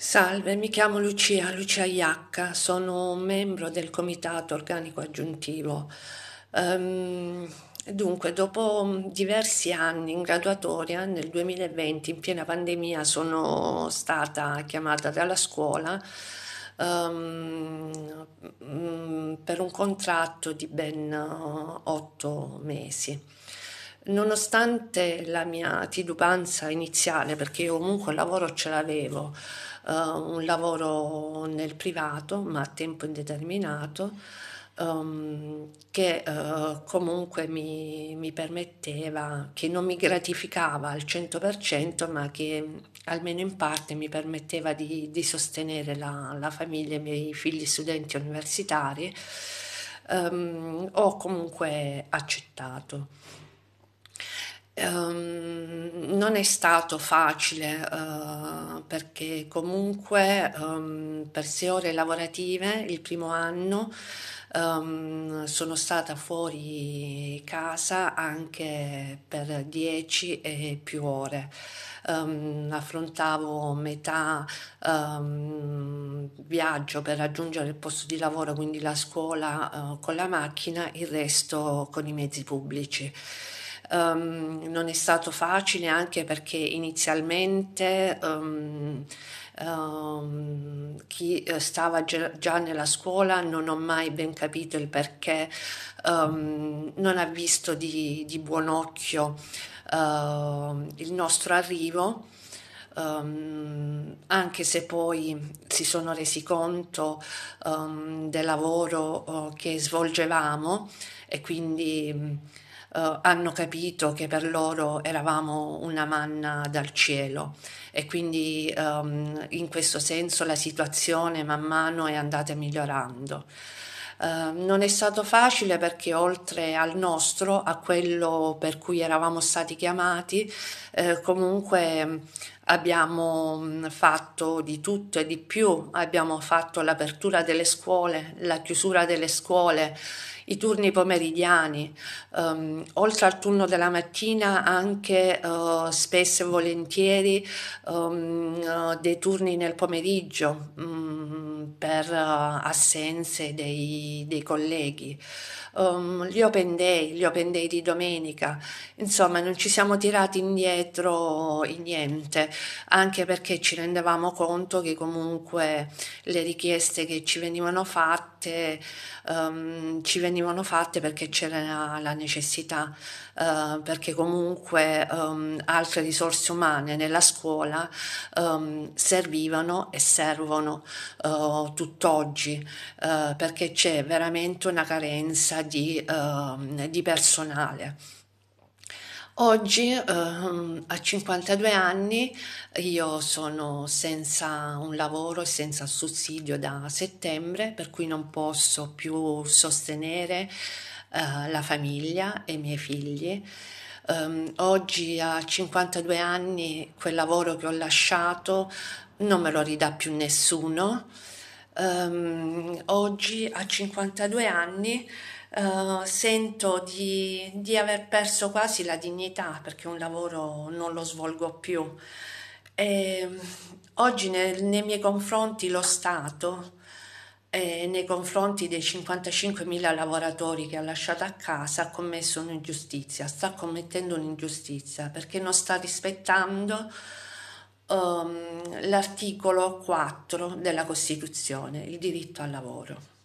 Salve, mi chiamo Lucia, Lucia Iacca, sono membro del Comitato Organico Aggiuntivo. Ehm, dunque, dopo diversi anni in graduatoria, nel 2020, in piena pandemia, sono stata chiamata dalla scuola ehm, mm, per un contratto di ben eh, otto mesi nonostante la mia titubanza iniziale, perché io comunque il lavoro ce l'avevo, eh, un lavoro nel privato ma a tempo indeterminato, ehm, che eh, comunque mi, mi, permetteva, che non mi gratificava al 100%, ma che almeno in parte mi permetteva di, di sostenere la, la famiglia e i miei figli studenti universitari, ehm, ho comunque accettato. Um, non è stato facile uh, perché comunque um, per sei ore lavorative il primo anno um, sono stata fuori casa anche per dieci e più ore. affrontavo metà viaggio per raggiungere il posto di lavoro, quindi la scuola uh, con la macchina, il resto con i mezzi pubblici. Um, non è stato facile anche perché inizialmente um, um, chi eh, stava già nella scuola non ho mai ben capito il perché, non ha visto di, di buon occhio uh, il nostro arrivo. Um, anche se poi si sono resi conto um, del lavoro uh, che svolgevamo e quindi eh, hanno capito che per loro eravamo una manna dal cielo e quindi ehm, in questo senso la situazione man mano è andata migliorando. Ehm, non è stato facile perché oltre al nostro, a quello per cui eravamo stati chiamati, eh, comunque mm, abbiamo mm, fatto di tutto e di più, abbiamo fatto l'apertura delle scuole, la chiusura delle scuole, i turni pomeridiani, um, oltre al turno della mattina anche uh, spesso e volentieri um, uh, dei turni nel pomeriggio um, per uh, assenze dei dei, colleghi, um, gli open day, gli open day di domenica, insomma non ci siamo tirati indietro in niente, anche perché ci rendevamo conto che comunque le richieste che ci venivano fatte um, ci venivano fatte perché c'era la necessità, uh, perché comunque um, altre risorse umane nella scuola servivano e servono uh, tutt'oggi uh, perché c'è veramente una carenza di, eh, di personale. Oggi, eh, a 52 anni, io sono senza un lavoro senza sussidio da settembre, per cui non posso più sostenere eh, la famiglia e i miei figli. Um, oggi a 52 anni quel lavoro che ho lasciato non me lo ridà più nessuno um, oggi a 52 anni uh, sento di, di aver perso quasi la dignità perché un lavoro non lo svolgo più. E ehm, oggi nel, nei miei confronti lo Stato eh, nei confronti dei 55.000 lavoratori che ha lasciato a casa ha commesso un'ingiustizia, sta commettendo un'ingiustizia perché non sta rispettando um, l'articolo 4 della Costituzione, il diritto al lavoro.